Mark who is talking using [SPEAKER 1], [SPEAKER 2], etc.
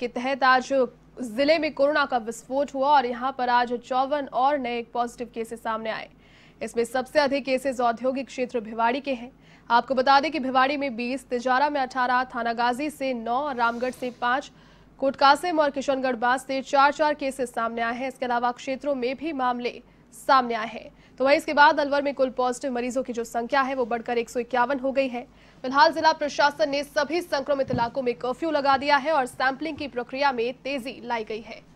[SPEAKER 1] के तहत आज जिले में कोरोना का विस्फोट हुआ और यहां पर आज चौवन और नए पॉजिटिव केसेस सामने आए इसमें सबसे अधिक केसेस औद्योगिक क्षेत्र भिवाड़ी के हैं आपको बता दें कि भिवाड़ी में 20, तिजारा में 18, थानागाजी से 9, रामगढ़ से 5, कोटकासिम और किशनगढ़ बास से चार चार केसेस सामने आए हैं इसके अलावा क्षेत्रों में भी मामले सामने आए हैं तो वहीं इसके बाद अलवर में कुल पॉजिटिव मरीजों की जो संख्या है वो बढ़कर एक हो गई है फिलहाल जिला प्रशासन ने सभी संक्रमित इलाकों में कर्फ्यू लगा दिया है और सैंपलिंग की प्रक्रिया में तेजी लाई गई है